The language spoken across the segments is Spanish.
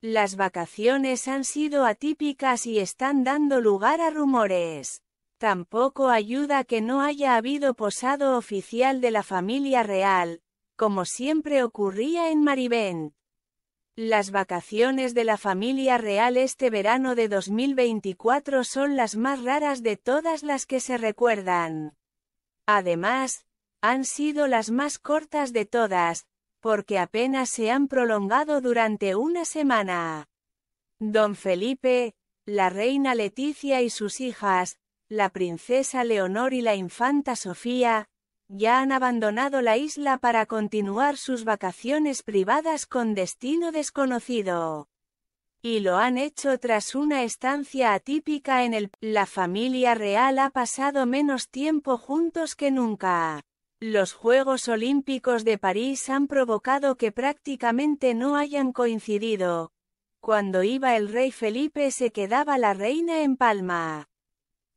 Las vacaciones han sido atípicas y están dando lugar a rumores. Tampoco ayuda que no haya habido posado oficial de la familia real, como siempre ocurría en Maribén. Las vacaciones de la familia real este verano de 2024 son las más raras de todas las que se recuerdan. Además, han sido las más cortas de todas, porque apenas se han prolongado durante una semana. Don Felipe, la reina Leticia y sus hijas, la princesa Leonor y la infanta Sofía, ya han abandonado la isla para continuar sus vacaciones privadas con destino desconocido. Y lo han hecho tras una estancia atípica en el... La familia real ha pasado menos tiempo juntos que nunca. Los Juegos Olímpicos de París han provocado que prácticamente no hayan coincidido. Cuando iba el rey Felipe se quedaba la reina en Palma.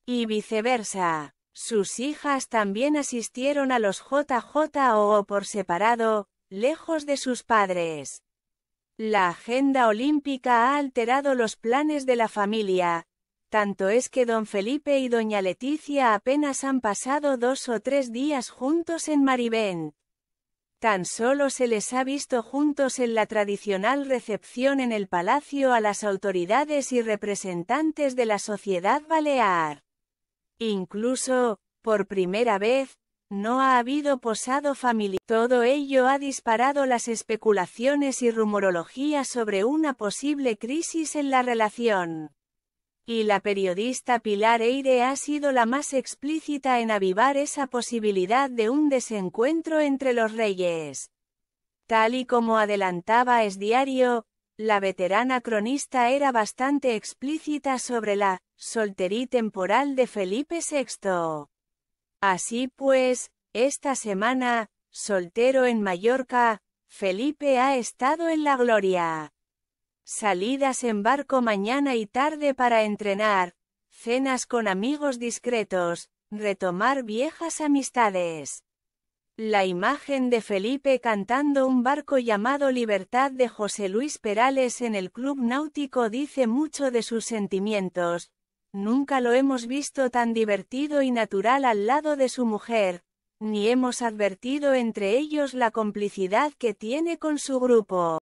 Y viceversa. Sus hijas también asistieron a los o por separado, lejos de sus padres. La agenda olímpica ha alterado los planes de la familia, tanto es que don Felipe y doña Leticia apenas han pasado dos o tres días juntos en Maribén. Tan solo se les ha visto juntos en la tradicional recepción en el palacio a las autoridades y representantes de la sociedad balear. Incluso, por primera vez, no ha habido posado familiar. Todo ello ha disparado las especulaciones y rumorología sobre una posible crisis en la relación y la periodista Pilar Eire ha sido la más explícita en avivar esa posibilidad de un desencuentro entre los reyes. Tal y como adelantaba Es Diario, la veterana cronista era bastante explícita sobre la soltería temporal de Felipe VI. Así pues, esta semana, soltero en Mallorca, Felipe ha estado en la gloria. Salidas en barco mañana y tarde para entrenar, cenas con amigos discretos, retomar viejas amistades. La imagen de Felipe cantando un barco llamado Libertad de José Luis Perales en el Club Náutico dice mucho de sus sentimientos. Nunca lo hemos visto tan divertido y natural al lado de su mujer, ni hemos advertido entre ellos la complicidad que tiene con su grupo.